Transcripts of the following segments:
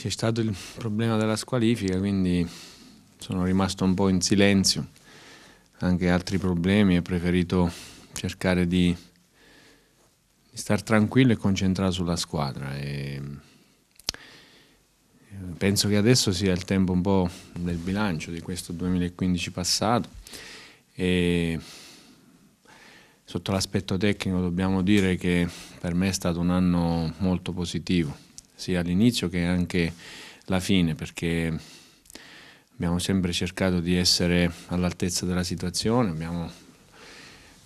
c'è stato il problema della squalifica, quindi sono rimasto un po' in silenzio, anche altri problemi, ho preferito cercare di, di stare tranquillo e concentrato sulla squadra. E eh, penso che adesso sia il tempo un po' del bilancio di questo 2015 passato e sotto l'aspetto tecnico dobbiamo dire che per me è stato un anno molto positivo sia all'inizio che anche la fine, perché abbiamo sempre cercato di essere all'altezza della situazione, abbiamo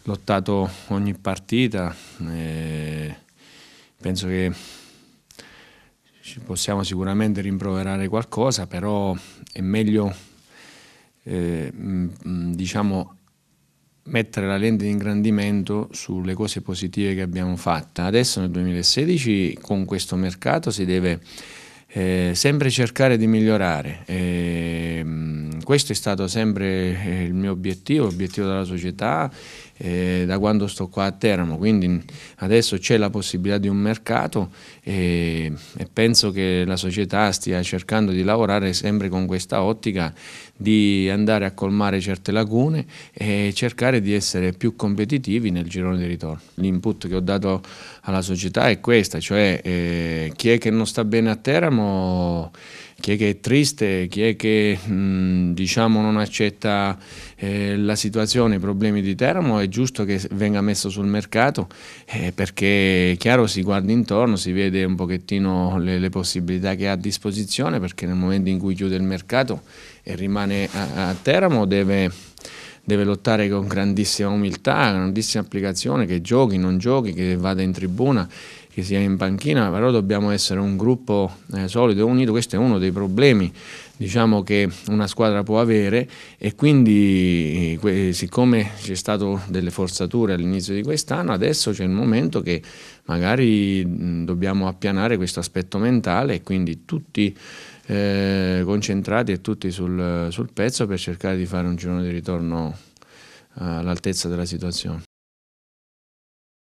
lottato ogni partita, penso che ci possiamo sicuramente rimproverare qualcosa, però è meglio eh, diciamo, mettere la lente di ingrandimento sulle cose positive che abbiamo fatto. Adesso nel 2016 con questo mercato si deve eh, sempre cercare di migliorare. E, ehm, questo è stato sempre eh, il mio obiettivo, l'obiettivo della società eh, da quando sto qua a Teramo, quindi adesso c'è la possibilità di un mercato e, e penso che la società stia cercando di lavorare sempre con questa ottica di andare a colmare certe lacune e cercare di essere più competitivi nel girone di ritorno. L'input che ho dato alla società è questa, cioè eh, chi è che non sta bene a Teramo chi è che è triste, chi è che mh, mm, diciamo, non accetta eh, la situazione, i problemi di Teramo, è giusto che venga messo sul mercato eh, perché è chiaro si guarda intorno, si vede un pochettino le, le, possibilità che ha a disposizione perché nel momento in cui chiude il mercato e rimane a, a Teramo deve deve lottare con grandissima umiltà, grandissima applicazione, che giochi, non giochi, che vada in tribuna che sia in panchina, però dobbiamo essere un gruppo eh, solido e unito, questo è uno dei problemi diciamo, che una squadra può avere e quindi eh, siccome c'è stato delle forzature all'inizio di quest'anno, adesso c'è il momento che magari mh, dobbiamo appianare questo aspetto mentale e quindi tutti eh, concentrati e tutti sul, sul pezzo per cercare di fare un girone di ritorno eh, all'altezza della situazione.